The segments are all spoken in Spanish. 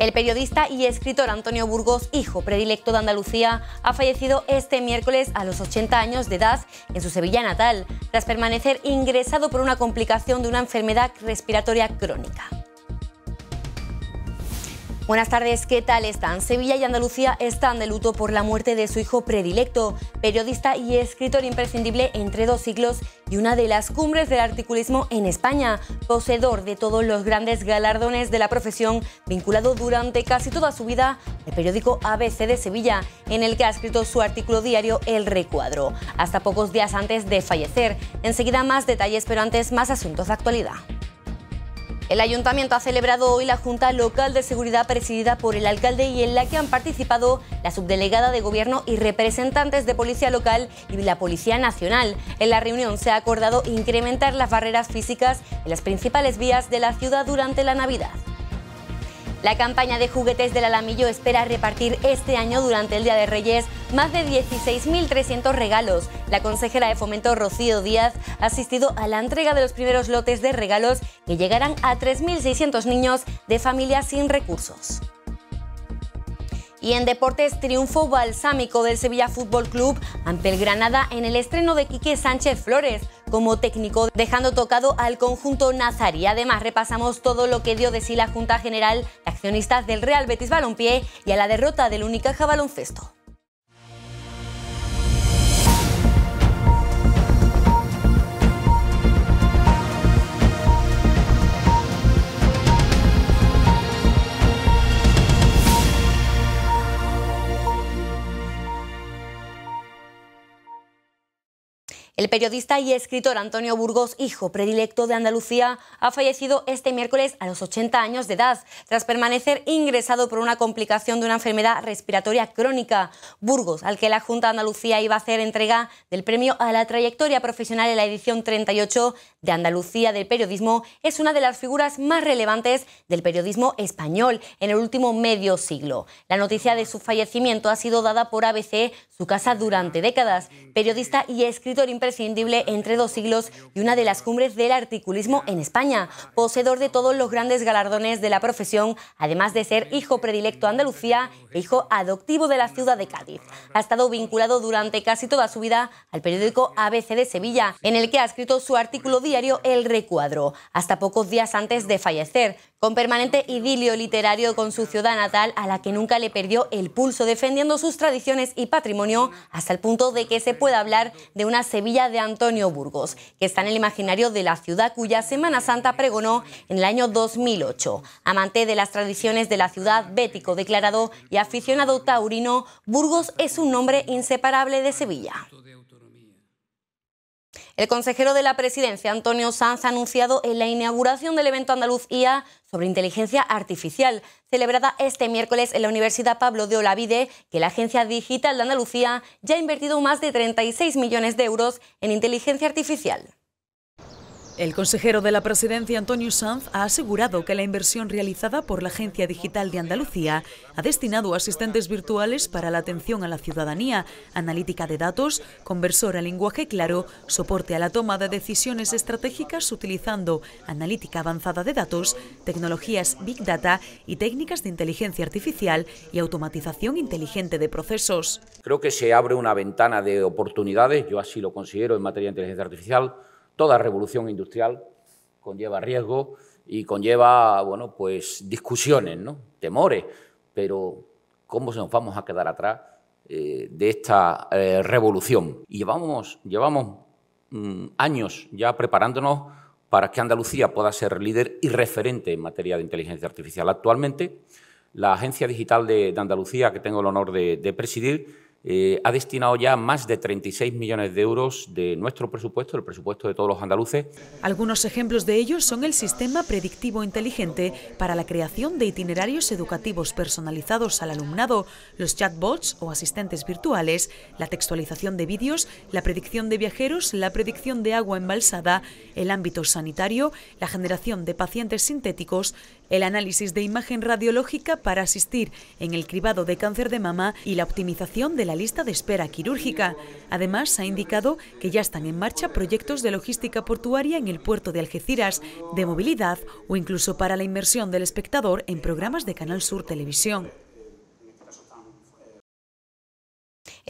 El periodista y escritor Antonio Burgos, hijo predilecto de Andalucía, ha fallecido este miércoles a los 80 años de edad en su Sevilla natal, tras permanecer ingresado por una complicación de una enfermedad respiratoria crónica. Buenas tardes, ¿qué tal están? Sevilla y Andalucía están de luto por la muerte de su hijo predilecto, periodista y escritor imprescindible entre dos siglos y una de las cumbres del articulismo en España, poseedor de todos los grandes galardones de la profesión, vinculado durante casi toda su vida al periódico ABC de Sevilla, en el que ha escrito su artículo diario El Recuadro, hasta pocos días antes de fallecer. Enseguida más detalles, pero antes más asuntos de actualidad. El ayuntamiento ha celebrado hoy la Junta Local de Seguridad presidida por el alcalde y en la que han participado la subdelegada de Gobierno y representantes de Policía Local y la Policía Nacional. En la reunión se ha acordado incrementar las barreras físicas en las principales vías de la ciudad durante la Navidad. La campaña de juguetes del Alamillo espera repartir este año durante el Día de Reyes más de 16.300 regalos. La consejera de Fomento Rocío Díaz ha asistido a la entrega de los primeros lotes de regalos que llegarán a 3.600 niños de familias sin recursos. Y en deportes, triunfo balsámico del Sevilla Fútbol Club ante el Granada en el estreno de Quique Sánchez Flores como técnico, dejando tocado al conjunto Y Además, repasamos todo lo que dio de sí la Junta General de Accionistas del Real Betis Balompié y a la derrota del Unicaja Baloncesto. El periodista y escritor Antonio Burgos, hijo predilecto de Andalucía, ha fallecido este miércoles a los 80 años de edad, tras permanecer ingresado por una complicación de una enfermedad respiratoria crónica. Burgos, al que la Junta de Andalucía iba a hacer entrega del premio a la trayectoria profesional en la edición 38 de Andalucía del Periodismo, es una de las figuras más relevantes del periodismo español en el último medio siglo. La noticia de su fallecimiento ha sido dada por ABC, su casa durante décadas. Periodista y escritor imprescindible entre dos siglos y una de las cumbres del articulismo en España. Poseedor de todos los grandes galardones de la profesión, además de ser hijo predilecto de Andalucía e hijo adoptivo de la ciudad de Cádiz. Ha estado vinculado durante casi toda su vida al periódico ABC de Sevilla, en el que ha escrito su artículo diario El Recuadro, hasta pocos días antes de fallecer. Con permanente idilio literario con su ciudad natal, a la que nunca le perdió el pulso, defendiendo sus tradiciones y patrimonio, hasta el punto de que se pueda hablar de una Sevilla de Antonio Burgos, que está en el imaginario de la ciudad cuya Semana Santa pregonó en el año 2008. Amante de las tradiciones de la ciudad, bético declarado y aficionado taurino, Burgos es un nombre inseparable de Sevilla. El consejero de la presidencia, Antonio Sanz, ha anunciado en la inauguración del evento Andalucía sobre inteligencia artificial, celebrada este miércoles en la Universidad Pablo de Olavide, que la Agencia Digital de Andalucía ya ha invertido más de 36 millones de euros en inteligencia artificial. El consejero de la presidencia, Antonio Sanz, ha asegurado que la inversión realizada por la Agencia Digital de Andalucía ha destinado asistentes virtuales para la atención a la ciudadanía, analítica de datos, conversor a lenguaje claro, soporte a la toma de decisiones estratégicas utilizando analítica avanzada de datos, tecnologías Big Data y técnicas de inteligencia artificial y automatización inteligente de procesos. Creo que se abre una ventana de oportunidades, yo así lo considero en materia de inteligencia artificial Toda revolución industrial conlleva riesgo y conlleva, bueno, pues discusiones, ¿no? temores, pero ¿cómo nos vamos a quedar atrás eh, de esta eh, revolución? llevamos, llevamos mm, años ya preparándonos para que Andalucía pueda ser líder y referente en materia de inteligencia artificial. Actualmente, la Agencia Digital de, Andalucía, que tengo el honor de presidir, eh, ha destinado ya más de 36 millones de euros de nuestro presupuesto, el presupuesto de todos los andaluces. Algunos ejemplos de ellos son el sistema predictivo inteligente para la creación de itinerarios educativos personalizados al alumnado, los chatbots o asistentes virtuales, la textualización de vídeos, la predicción de viajeros, la predicción de agua embalsada, el ámbito sanitario, la generación de pacientes sintéticos, el análisis de imagen radiológica para asistir en el cribado de cáncer de mama y la optimización de la lista de espera quirúrgica. Además, ha indicado que ya están en marcha proyectos de logística portuaria en el puerto de Algeciras, de movilidad o incluso para la inmersión del espectador en programas de Canal Sur Televisión.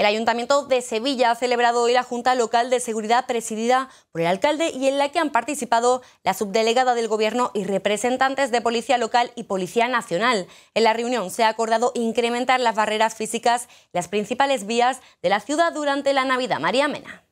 El Ayuntamiento de Sevilla ha celebrado hoy la Junta Local de Seguridad presidida por el alcalde y en la que han participado la subdelegada del Gobierno y representantes de Policía Local y Policía Nacional. En la reunión se ha acordado incrementar las barreras físicas, las principales vías de la ciudad durante la Navidad. María Mena.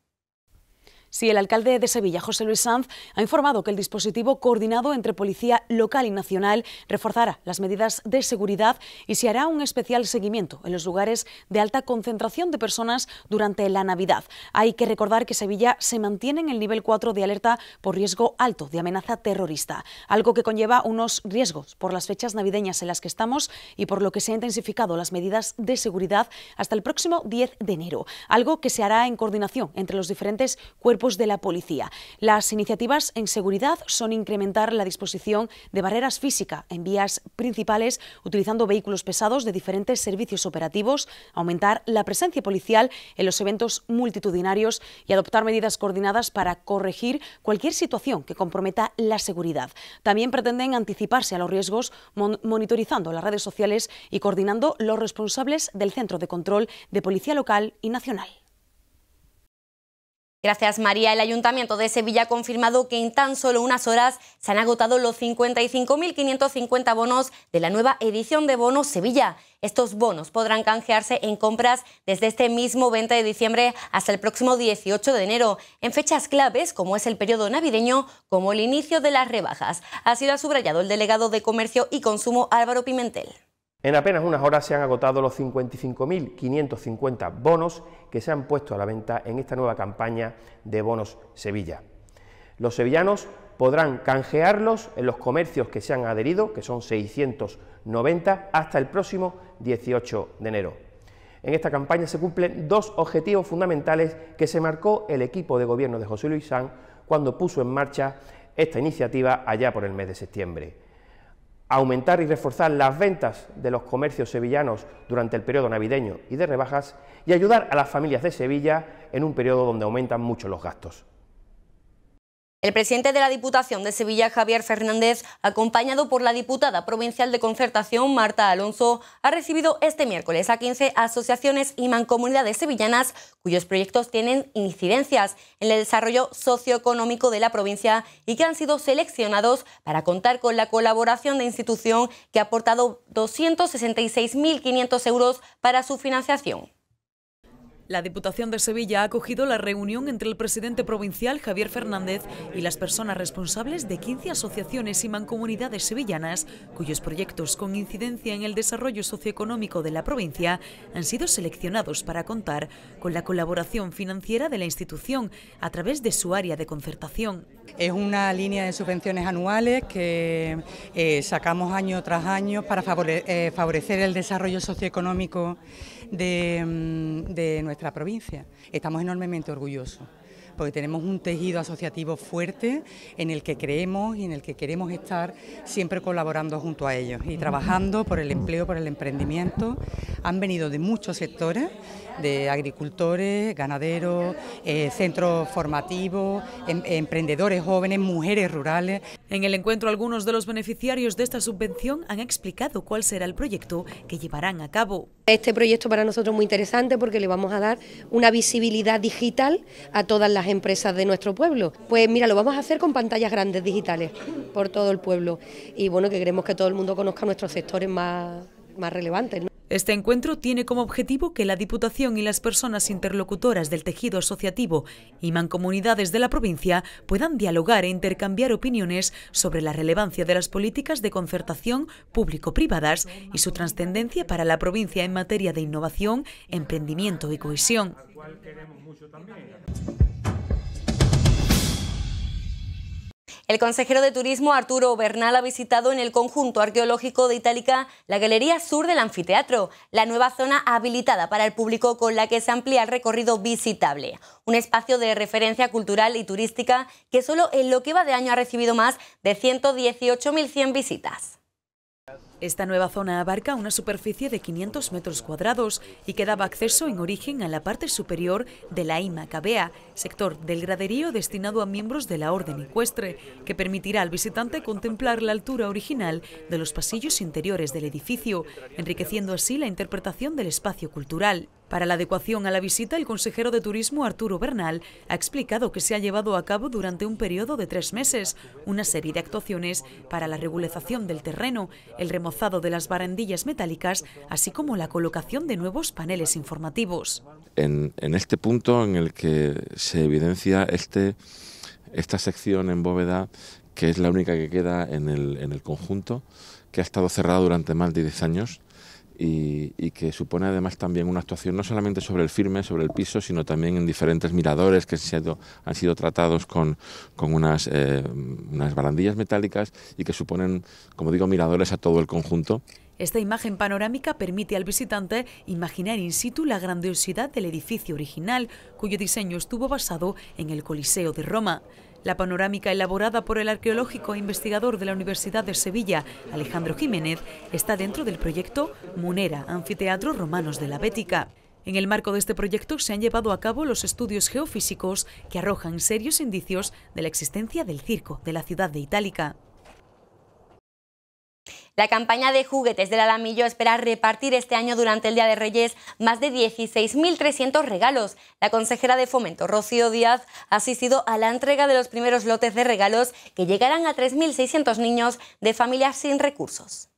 Sí, el alcalde de Sevilla, José Luis Sanz, ha informado que el dispositivo coordinado entre policía local y nacional reforzará las medidas de seguridad y se hará un especial seguimiento en los lugares de alta concentración de personas durante la Navidad. Hay que recordar que Sevilla se mantiene en el nivel 4 de alerta por riesgo alto de amenaza terrorista, algo que conlleva unos riesgos por las fechas navideñas en las que estamos y por lo que se han intensificado las medidas de seguridad hasta el próximo 10 de enero, algo que se hará en coordinación entre los diferentes cuerpos de la policía. Las iniciativas en seguridad son incrementar la disposición de barreras físicas en vías principales utilizando vehículos pesados de diferentes servicios operativos, aumentar la presencia policial en los eventos multitudinarios y adoptar medidas coordinadas para corregir cualquier situación que comprometa la seguridad. También pretenden anticiparse a los riesgos monitorizando las redes sociales y coordinando los responsables del Centro de Control de Policía Local y Nacional. Gracias María, el Ayuntamiento de Sevilla ha confirmado que en tan solo unas horas se han agotado los 55.550 bonos de la nueva edición de Bonos Sevilla. Estos bonos podrán canjearse en compras desde este mismo 20 de diciembre hasta el próximo 18 de enero, en fechas claves como es el periodo navideño, como el inicio de las rebajas. Así lo ha subrayado el delegado de Comercio y Consumo Álvaro Pimentel. En apenas unas horas se han agotado los 55.550 bonos que se han puesto a la venta en esta nueva campaña de Bonos Sevilla. Los sevillanos podrán canjearlos en los comercios que se han adherido, que son 690, hasta el próximo 18 de enero. En esta campaña se cumplen dos objetivos fundamentales que se marcó el equipo de gobierno de José Luis San cuando puso en marcha esta iniciativa allá por el mes de septiembre aumentar y reforzar las ventas de los comercios sevillanos durante el periodo navideño y de rebajas y ayudar a las familias de Sevilla en un periodo donde aumentan mucho los gastos. El presidente de la Diputación de Sevilla, Javier Fernández, acompañado por la diputada provincial de concertación, Marta Alonso, ha recibido este miércoles a 15 asociaciones y mancomunidades sevillanas cuyos proyectos tienen incidencias en el desarrollo socioeconómico de la provincia y que han sido seleccionados para contar con la colaboración de institución que ha aportado 266.500 euros para su financiación. La Diputación de Sevilla ha acogido la reunión entre el presidente provincial Javier Fernández y las personas responsables de 15 asociaciones y mancomunidades sevillanas cuyos proyectos con incidencia en el desarrollo socioeconómico de la provincia han sido seleccionados para contar con la colaboración financiera de la institución a través de su área de concertación. Es una línea de subvenciones anuales que eh, sacamos año tras año para eh, favorecer el desarrollo socioeconómico de, mm, de provincia. La provincia. Estamos enormemente orgullosos porque tenemos un tejido asociativo fuerte en el que creemos y en el que queremos estar siempre colaborando junto a ellos y trabajando por el empleo, por el emprendimiento. Han venido de muchos sectores, de agricultores, ganaderos, eh, centros formativos, em, emprendedores jóvenes, mujeres rurales. En el encuentro algunos de los beneficiarios de esta subvención han explicado cuál será el proyecto que llevarán a cabo. Este proyecto para nosotros es muy interesante porque le vamos a dar una visibilidad digital a todas las empresas de nuestro pueblo. Pues mira, lo vamos a hacer con pantallas grandes digitales por todo el pueblo y bueno, que queremos que todo el mundo conozca nuestros sectores más, más relevantes. Este encuentro tiene como objetivo que la Diputación y las personas interlocutoras del tejido asociativo y mancomunidades de la provincia puedan dialogar e intercambiar opiniones sobre la relevancia de las políticas de concertación público-privadas y su trascendencia para la provincia en materia de innovación, emprendimiento y cohesión. El consejero de turismo Arturo Bernal ha visitado en el conjunto arqueológico de Itálica la Galería Sur del Anfiteatro, la nueva zona habilitada para el público con la que se amplía el recorrido visitable, un espacio de referencia cultural y turística que solo en lo que va de año ha recibido más de 118.100 visitas. Esta nueva zona abarca una superficie de 500 metros cuadrados y que daba acceso en origen a la parte superior de la Ima sector del graderío destinado a miembros de la Orden Ecuestre, que permitirá al visitante contemplar la altura original de los pasillos interiores del edificio, enriqueciendo así la interpretación del espacio cultural. Para la adecuación a la visita, el consejero de Turismo Arturo Bernal ha explicado que se ha llevado a cabo durante un periodo de tres meses una serie de actuaciones para la regularización del terreno, el remozado de las barandillas metálicas, así como la colocación de nuevos paneles informativos. En, este punto en el que se evidencia este, esta sección en bóveda, que es la única que queda en el, en el conjunto, que ha estado cerrada durante más de 10 años, y, que supone además también una actuación no solamente sobre el firme, sobre el piso, sino también en diferentes miradores que han sido, tratados con, unas, eh, unas barandillas metálicas y que suponen, como digo, miradores a todo el conjunto. Esta imagen panorámica permite al visitante imaginar in situ la grandiosidad del edificio original, cuyo diseño estuvo basado en el Coliseo de Roma. La panorámica elaborada por el arqueológico e investigador de la Universidad de Sevilla, Alejandro Jiménez, está dentro del proyecto Munera, Anfiteatro Romanos de la Bética. En el marco de este proyecto se han llevado a cabo los estudios geofísicos que arrojan serios indicios de la existencia del circo de la ciudad de Itálica. La campaña de juguetes del Alamillo espera repartir este año durante el Día de Reyes más de 16.300 regalos. La consejera de Fomento, Rocío Díaz, ha asistido a la entrega de los primeros lotes de regalos que llegarán a 3.600 niños de familias sin recursos.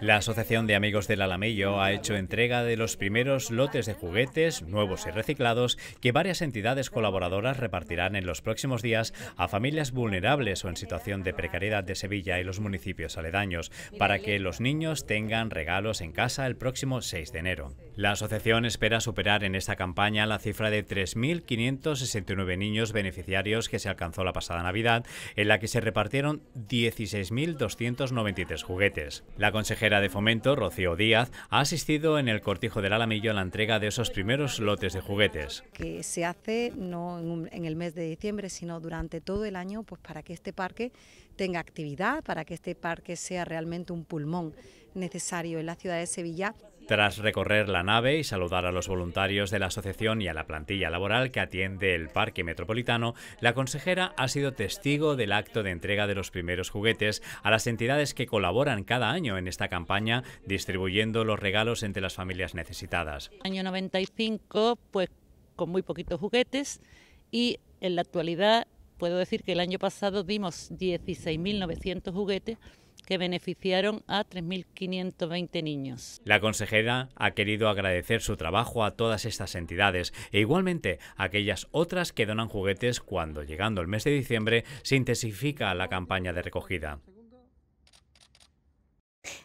La Asociación de Amigos del Alamillo ha hecho entrega de los primeros lotes de juguetes, nuevos y reciclados, que varias entidades colaboradoras repartirán en los próximos días a familias vulnerables o en situación de precariedad de Sevilla y los municipios aledaños, para que los niños tengan regalos en casa el próximo 6 de enero. La asociación espera superar en esta campaña la cifra de 3.569 niños beneficiarios que se alcanzó la pasada Navidad, en la que se repartieron 16.293 juguetes. La consejera de Fomento, Rocío Díaz, ha asistido en el Cortijo del Alamillo a la entrega de esos primeros lotes de juguetes. Que se hace no en el mes de diciembre, sino durante todo el año, pues para que este parque tenga actividad, para que este parque sea realmente un pulmón necesario en la ciudad de Sevilla. Tras recorrer la nave y saludar a los voluntarios de la asociación y a la plantilla laboral que atiende el parque metropolitano, la consejera ha sido testigo del acto de entrega de los primeros juguetes a las entidades que colaboran cada año en esta campaña distribuyendo los regalos entre las familias necesitadas. Año 95, pues con muy poquitos juguetes y en la actualidad puedo decir que el año pasado dimos 16.900 juguetes que beneficiaron a 3.520 niños. La consejera ha querido agradecer su trabajo a todas estas entidades e igualmente a aquellas otras que donan juguetes cuando, llegando el mes de diciembre, se intensifica la campaña de recogida.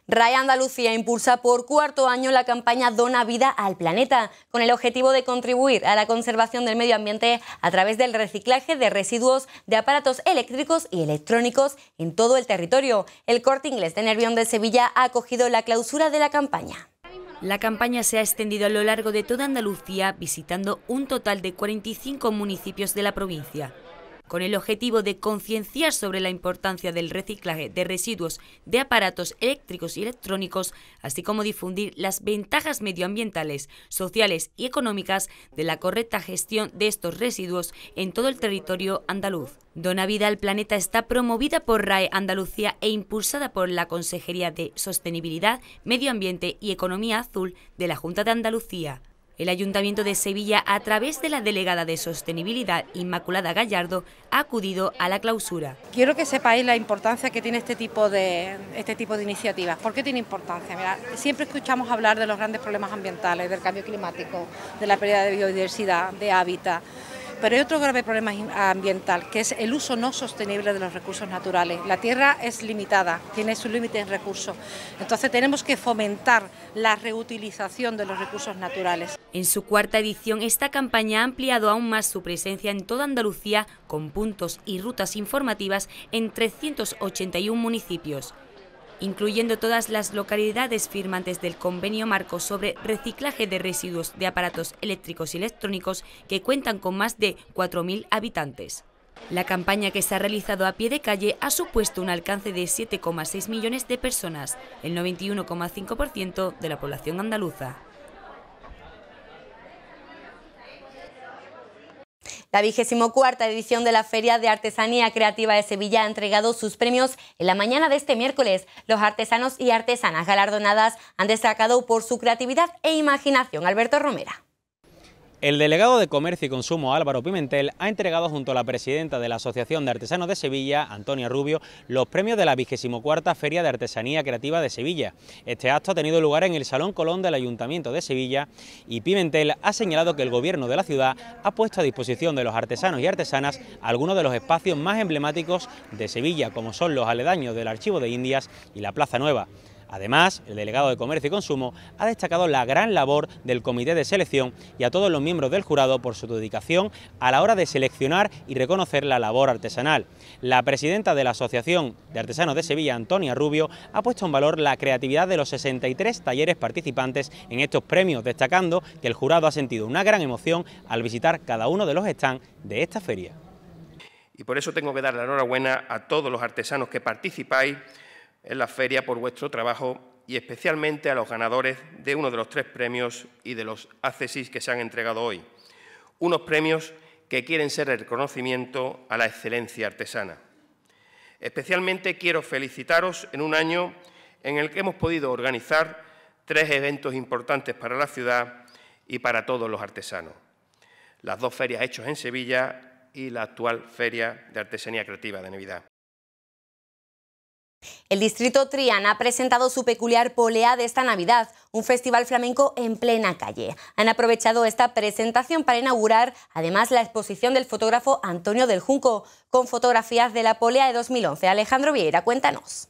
Raya Andalucía impulsa por cuarto año la campaña Dona Vida al Planeta, con el objetivo de contribuir a la conservación del medio ambiente a través del reciclaje de residuos de aparatos eléctricos y electrónicos en todo el territorio. El Corte Inglés de Nervión de Sevilla ha acogido la clausura de la campaña. La campaña se ha extendido a lo largo de toda Andalucía, visitando un total de 45 municipios de la provincia con el objetivo de concienciar sobre la importancia del reciclaje de residuos de aparatos eléctricos y electrónicos, así como difundir las ventajas medioambientales, sociales y económicas de la correcta gestión de estos residuos en todo el territorio andaluz. Dona Vida al Planeta está promovida por RAE Andalucía e impulsada por la Consejería de Sostenibilidad, Medio Ambiente y Economía Azul de la Junta de Andalucía. El Ayuntamiento de Sevilla, a través de la delegada de Sostenibilidad, Inmaculada Gallardo, ha acudido a la clausura. Quiero que sepáis la importancia que tiene este tipo de, este tipo de iniciativas. ¿Por qué tiene importancia? Mira, siempre escuchamos hablar de los grandes problemas ambientales, del cambio climático, de la pérdida de biodiversidad, de hábitat. Pero hay otro grave problema ambiental, que es el uso no sostenible de los recursos naturales. La tierra es limitada, tiene sus límites en recursos. Entonces tenemos que fomentar la reutilización de los recursos naturales. En su cuarta edición, esta campaña ha ampliado aún más su presencia en toda Andalucía, con puntos y rutas informativas en 381 municipios incluyendo todas las localidades firmantes del convenio marco sobre reciclaje de residuos de aparatos eléctricos y electrónicos que cuentan con más de 4.000 habitantes. La campaña que se ha realizado a pie de calle ha supuesto un alcance de 7,6 millones de personas, el 91,5% de la población andaluza. La vigésimo cuarta edición de la Feria de Artesanía Creativa de Sevilla ha entregado sus premios en la mañana de este miércoles. Los artesanos y artesanas galardonadas han destacado por su creatividad e imaginación. Alberto Romera. El delegado de Comercio y Consumo Álvaro Pimentel ha entregado junto a la presidenta de la Asociación de Artesanos de Sevilla, Antonia Rubio, los premios de la cuarta Feria de Artesanía Creativa de Sevilla. Este acto ha tenido lugar en el Salón Colón del Ayuntamiento de Sevilla y Pimentel ha señalado que el gobierno de la ciudad ha puesto a disposición de los artesanos y artesanas algunos de los espacios más emblemáticos de Sevilla, como son los aledaños del Archivo de Indias y la Plaza Nueva. Además, el delegado de Comercio y Consumo ha destacado la gran labor del comité de selección y a todos los miembros del jurado por su dedicación a la hora de seleccionar y reconocer la labor artesanal. La presidenta de la Asociación de Artesanos de Sevilla, Antonia Rubio, ha puesto en valor la creatividad de los 63 talleres participantes en estos premios, destacando que el jurado ha sentido una gran emoción al visitar cada uno de los stands de esta feria. Y por eso tengo que dar la enhorabuena a todos los artesanos que participáis en la feria por vuestro trabajo y especialmente a los ganadores de uno de los tres premios y de los accesis que se han entregado hoy. Unos premios que quieren ser el reconocimiento a la excelencia artesana. Especialmente quiero felicitaros en un año en el que hemos podido organizar tres eventos importantes para la ciudad y para todos los artesanos. Las dos ferias hechas en Sevilla y la actual Feria de Artesanía Creativa de Navidad. El distrito Triana ha presentado su peculiar polea de esta Navidad, un festival flamenco en plena calle. Han aprovechado esta presentación para inaugurar además la exposición del fotógrafo Antonio del Junco, con fotografías de la polea de 2011. Alejandro Vieira, cuéntanos.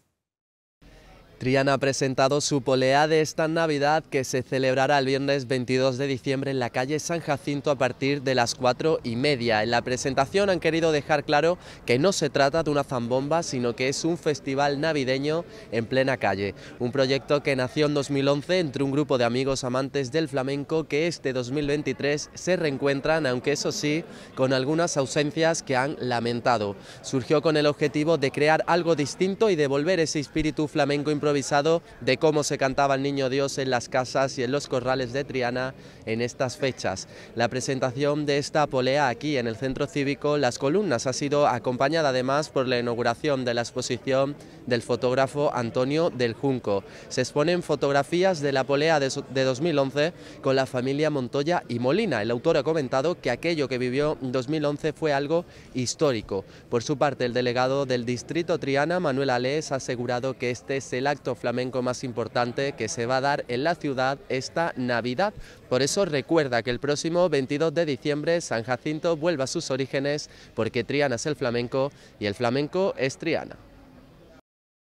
Triana ha presentado su polea de esta Navidad que se celebrará el viernes 22 de diciembre en la calle San Jacinto a partir de las 4 y media. En la presentación han querido dejar claro que no se trata de una zambomba, sino que es un festival navideño en plena calle. Un proyecto que nació en 2011 entre un grupo de amigos amantes del flamenco que este 2023 se reencuentran, aunque eso sí, con algunas ausencias que han lamentado. Surgió con el objetivo de crear algo distinto y devolver ese espíritu flamenco improvisado improvisado de cómo se cantaba el Niño Dios en las casas y en los corrales de Triana en estas fechas. La presentación de esta polea aquí en el Centro Cívico Las Columnas ha sido acompañada además por la inauguración de la exposición del fotógrafo Antonio del Junco. Se exponen fotografías de la polea de, 2011 con la familia Montoya y Molina. El autor ha comentado que aquello que vivió en 2011 fue algo histórico. Por su parte, el delegado del distrito Triana, Manuel Alés, ha asegurado que este es el flamenco más importante que se va a dar en la ciudad esta Navidad. Por eso recuerda que el próximo 22 de diciembre San Jacinto vuelva a sus orígenes porque Triana es el flamenco y el flamenco es Triana.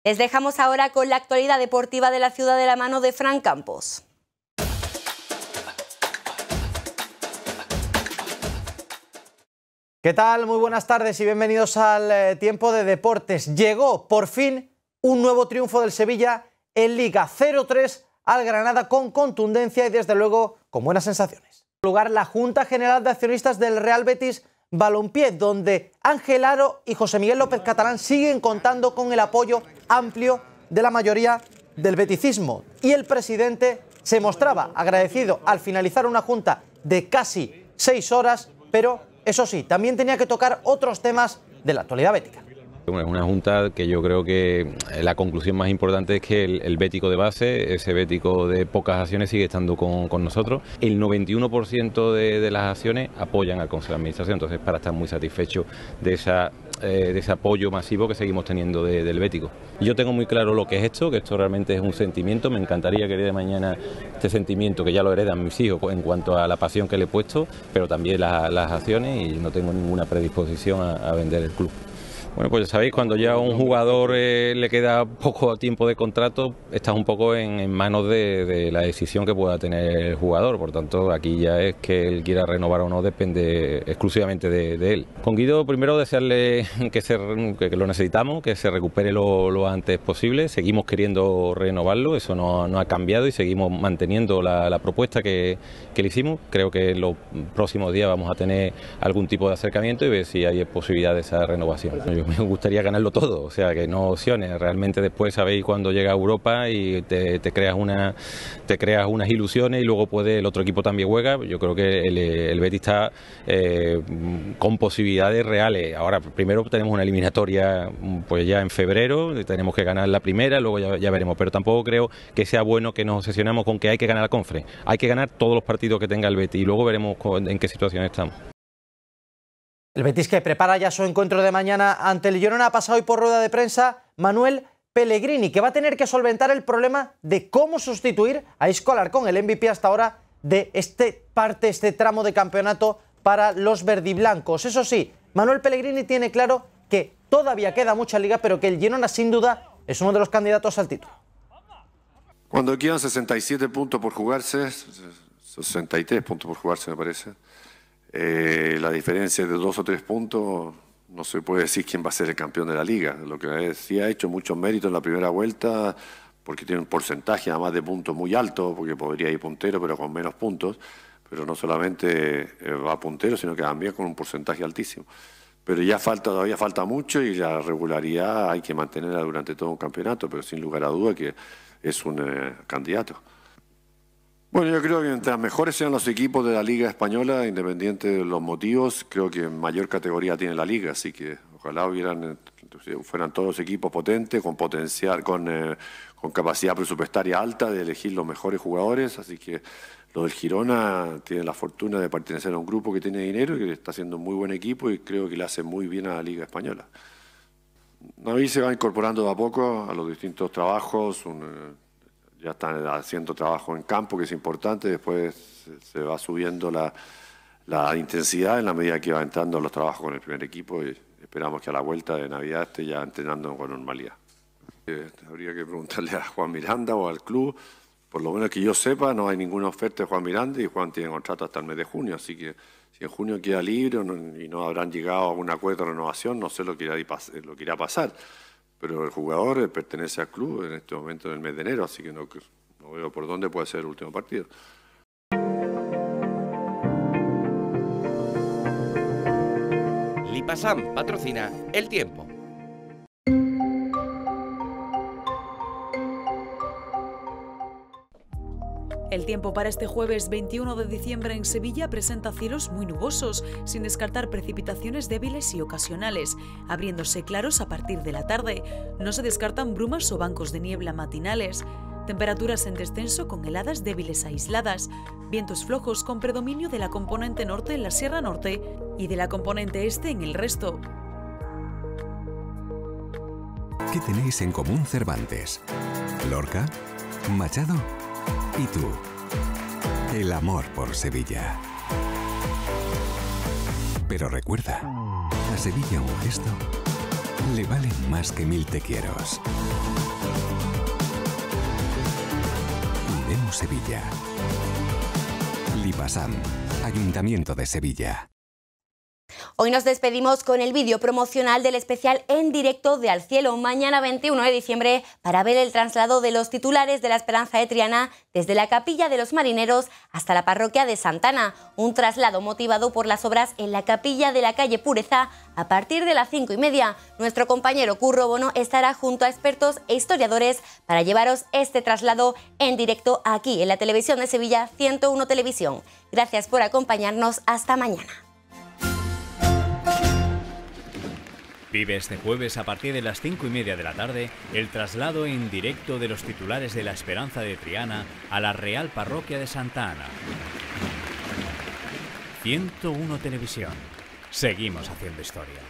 Les dejamos ahora con la actualidad deportiva de la ciudad de la mano de Fran Campos. ¿Qué tal? Muy buenas tardes y bienvenidos al eh, tiempo de deportes. Llegó por fin un nuevo triunfo del Sevilla en Liga 0-3 al Granada con contundencia y desde luego con buenas sensaciones. En lugar la Junta General de Accionistas del Real Betis Balompié, donde Ángel Aro y José Miguel López Catalán siguen contando con el apoyo amplio de la mayoría del beticismo y el presidente se mostraba agradecido al finalizar una junta de casi seis horas, pero eso sí, también tenía que tocar otros temas de la actualidad bética es una junta que yo creo que eh, la conclusión más importante es que el, bético de base, ese bético de pocas acciones, sigue estando con, nosotros. El 91% de, las acciones apoyan al Consejo de Administración, entonces para estar muy satisfecho de esa eh, ese apoyo masivo que seguimos teniendo del Bético. Yo tengo muy claro lo que es esto, que esto realmente es un sentimiento, me encantaría que de mañana este sentimiento, que ya lo heredan mis hijos en cuanto a la pasión que le he puesto, pero también las acciones y no tengo ninguna predisposición a vender el club. Bueno, pues ya sabéis, cuando ya a un jugador eh, le queda poco tiempo de contrato, estás un poco en, manos de, la decisión que pueda tener el jugador. Por tanto, aquí ya es que él quiera renovar o no, depende exclusivamente de, él. Con Guido, primero desearle que, lo necesitamos, que se recupere lo, antes posible. Seguimos queriendo renovarlo, eso no, ha cambiado y seguimos manteniendo la, propuesta que, que, le hicimos. Creo que en los próximos días vamos a tener algún tipo de acercamiento y ver si hay posibilidad de esa renovación me gustaría ganarlo todo, o sea, que no opciones. Realmente después sabéis cuando llega a Europa y te, creas una te creas unas ilusiones y luego puede el otro equipo también juega. Yo creo que el, el Betis está eh, con posibilidades reales. Ahora, primero tenemos una eliminatoria pues ya en febrero, tenemos que ganar la primera, luego ya, veremos, pero tampoco creo que sea bueno que nos obsesionamos con que hay que ganar la Confre. Hay que ganar todos los partidos que tenga el Betis y luego veremos en qué situación estamos. El Betis que prepara ya su encuentro de mañana ante el Girona ha pasado hoy por rueda de prensa Manuel Pellegrini, que va a tener que solventar el problema de cómo sustituir a escolar con el MVP hasta ahora de este parte, este tramo de campeonato para los verdiblancos. Eso sí, Manuel Pellegrini tiene claro que todavía queda mucha liga, pero que el Girona sin duda es uno de los candidatos al título. Cuando quedan 67 puntos por jugarse, 63 puntos por jugarse me parece, eh, la diferencia de dos o tres puntos, no se puede decir quién va a ser el campeón de la liga. Lo que decía ha hecho muchos méritos en la primera vuelta, porque tiene un porcentaje además de puntos muy alto, porque podría ir puntero, pero con menos puntos. Pero no solamente eh, va puntero, sino que también con un porcentaje altísimo. Pero ya falta, todavía falta mucho y la regularidad hay que mantenerla durante todo un campeonato, pero sin lugar a duda que es un eh, candidato. Bueno, yo creo que mientras mejores sean los equipos de la Liga Española, independiente de los motivos, creo que mayor categoría tiene la Liga, así que ojalá eh, fueran todos equipos potentes, con potencial, eh, con, capacidad presupuestaria alta de elegir los mejores jugadores, así que lo del Girona tiene la fortuna de pertenecer a un grupo que tiene dinero y que está siendo un muy buen equipo y creo que le hace muy bien a la Liga Española. Naví se va incorporando de a poco a los distintos trabajos, un, eh, ya están haciendo trabajo en campo, que es importante, después se va subiendo la, intensidad en la medida que va entrando los trabajos con el primer equipo y esperamos que a la vuelta de Navidad esté ya entrenando con normalidad. Eh, habría que preguntarle a Juan Miranda o al club, por lo menos que yo sepa, no hay ninguna oferta de Juan Miranda y Juan tiene contrato hasta el mes de junio, así que si en junio queda libre y no habrán llegado a un acuerdo de renovación, no sé lo que irá, lo que irá a pasar. Pero el jugador eh, pertenece al club en este momento del mes de enero, así que no, no veo por dónde puede ser el último partido. Lipasam patrocina El Tiempo. El tiempo para este jueves 21 de diciembre en Sevilla presenta cielos muy nubosos, sin descartar precipitaciones débiles y ocasionales, abriéndose claros a partir de la tarde. No se descartan brumas o bancos de niebla matinales. Temperaturas en descenso con heladas débiles aisladas, vientos flojos con predominio de la componente norte en la Sierra Norte y de la componente este en el resto. ¿Qué tenéis en común Cervantes? ¿Lorca? ¿Machado? ¿Y tú? El amor por Sevilla. Pero recuerda, a Sevilla un gesto le valen más que mil te quieros. Cuidemos Sevilla. Lipasam, Ayuntamiento de Sevilla. Hoy nos despedimos con el vídeo promocional del especial en directo de Al Cielo, mañana 21 de diciembre, para ver el traslado de los titulares de la Esperanza de Triana desde la Capilla de los Marineros hasta la parroquia de Santana, un traslado motivado por las obras en la Capilla de la calle Pureza a partir de las 5 y media. Nuestro compañero Curro Bono estará junto a expertos e historiadores para llevaros este traslado en directo aquí en la televisión de Sevilla 101 Televisión. Gracias por acompañarnos, hasta mañana. Vive este jueves a partir de las 5 y media de la tarde el traslado en directo de los titulares de la Esperanza de Triana a la Real Parroquia de Santa Ana. 101 Televisión. Seguimos haciendo historia.